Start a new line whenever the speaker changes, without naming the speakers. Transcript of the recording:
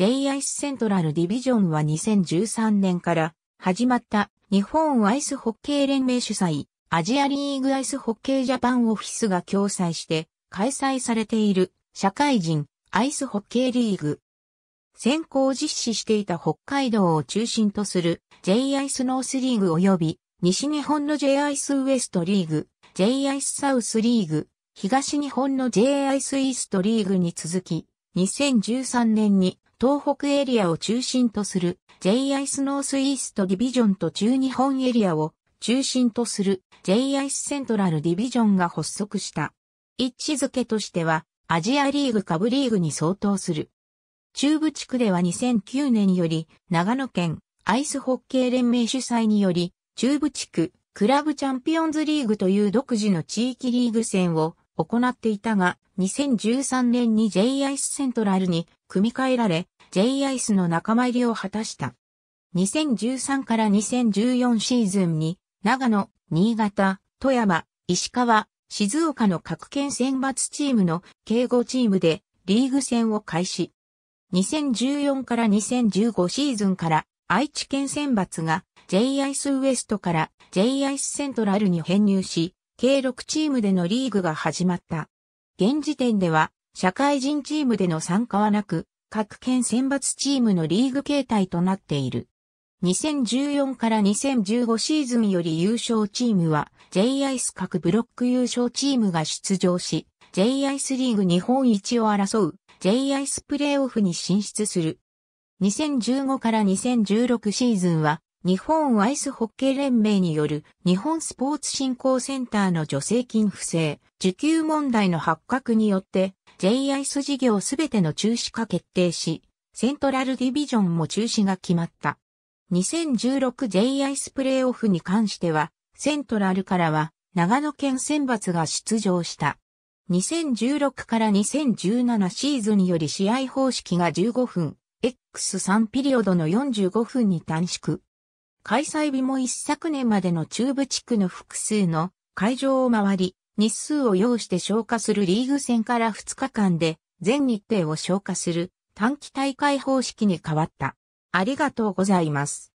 J アイスセントラルディビジョンは2013年から始まった日本アイスホッケー連盟主催アジアリーグアイスホッケージャパンオフィスが共催して開催されている社会人アイスホッケーリーグ。先行実施していた北海道を中心とする J アイスノースリーグ及び西日本の J アイスウエストリーグ、J アイスサウスリーグ、東日本の J アイスイーストリーグに続き、2013年に東北エリアを中心とする JI スノースイーストディビジョンと中日本エリアを中心とする JI スセントラルディビジョンが発足した。一致づけとしてはアジアリーグ下部リーグに相当する。中部地区では2009年より長野県アイスホッケー連盟主催により中部地区クラブチャンピオンズリーグという独自の地域リーグ戦を行っていたが、2013年に JI スセントラルに組み替えられ、J アイスの仲間入りを果たした。2013から2014シーズンに、長野、新潟、富山、石川、静岡の各県選抜チームの計5チームでリーグ戦を開始。2014から2015シーズンから愛知県選抜が J アイスウエストから J アイスセントラルに編入し、計6チームでのリーグが始まった。現時点では社会人チームでの参加はなく、各県選抜チームのリーグ形態となっている。2014から2015シーズンより優勝チームは JIS 各ブロック優勝チームが出場し、JIS リーグ日本一を争う JIS プレーオフに進出する。2015から2016シーズンは日本アイスホッケー連盟による日本スポーツ振興センターの助成金不正、受給問題の発覚によって JIS 事業すべての中止化決定し、セントラルディビジョンも中止が決まった。2016JIS プレイオフに関しては、セントラルからは長野県選抜が出場した。2016から2017シーズンより試合方式が15分、X3 ピリオドの45分に短縮。開催日も一昨年までの中部地区の複数の会場を回り、日数を要して消化するリーグ戦から2日間で全日程を消化する短期大会方式に変わった。ありがとうございます。